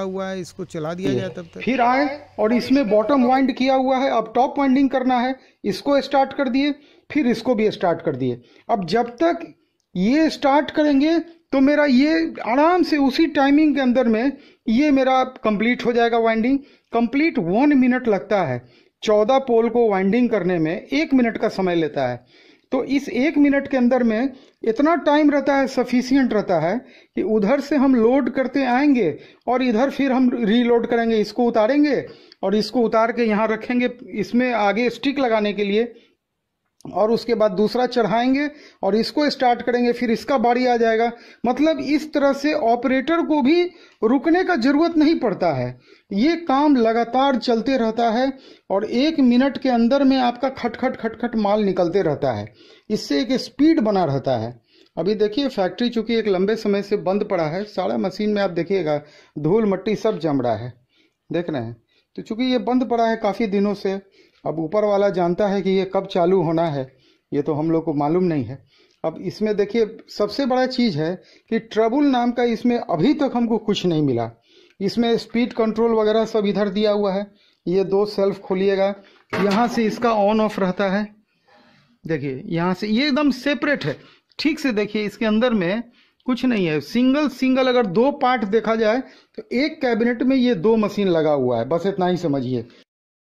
हुआ है इसको चला दिया जाए तब तक फिर आए और इसमें बॉटम वाइंड किया हुआ है अब टॉप वाइंडिंग करना है इसको स्टार्ट कर दिए फिर इसको भी स्टार्ट कर दिए अब जब तक ये स्टार्ट करेंगे तो मेरा ये आराम से उसी टाइमिंग के अंदर में ये मेरा कंप्लीट हो जाएगा वाइंडिंग कंप्लीट वन मिनट लगता है चौदह पोल को वाइंडिंग करने में एक मिनट का समय लेता है तो इस एक मिनट के अंदर में इतना टाइम रहता है सफिशियंट रहता है कि उधर से हम लोड करते आएंगे और इधर फिर हम रीलोड करेंगे इसको उतारेंगे और इसको उतार के यहाँ रखेंगे इसमें आगे स्टिक लगाने के लिए और उसके बाद दूसरा चढ़ाएंगे और इसको स्टार्ट करेंगे फिर इसका बारी आ जाएगा मतलब इस तरह से ऑपरेटर को भी रुकने का जरूरत नहीं पड़ता है ये काम लगातार चलते रहता है और एक मिनट के अंदर में आपका खटखट खटखट माल निकलते रहता है इससे एक स्पीड बना रहता है अभी देखिए फैक्ट्री चूंकि एक लंबे समय से बंद पड़ा है सारा मशीन में आप देखिएगा धूल मट्टी सब जम रहा है देख रहे हैं तो चूंकि ये बंद पड़ा है काफ़ी दिनों से अब ऊपर वाला जानता है कि ये कब चालू होना है ये तो हम लोग को मालूम नहीं है अब इसमें देखिए सबसे बड़ा चीज़ है कि ट्रबुल नाम का इसमें अभी तक हमको कुछ नहीं मिला इसमें स्पीड कंट्रोल वगैरह सब इधर दिया हुआ है ये दो सेल्फ खोलिएगा यहाँ से इसका ऑन ऑफ रहता है देखिए यहाँ से ये एकदम सेपरेट है ठीक से देखिए इसके अंदर में कुछ नहीं है सिंगल सिंगल अगर दो पार्ट देखा जाए तो एक कैबिनेट में ये दो मशीन लगा हुआ है बस इतना ही समझिए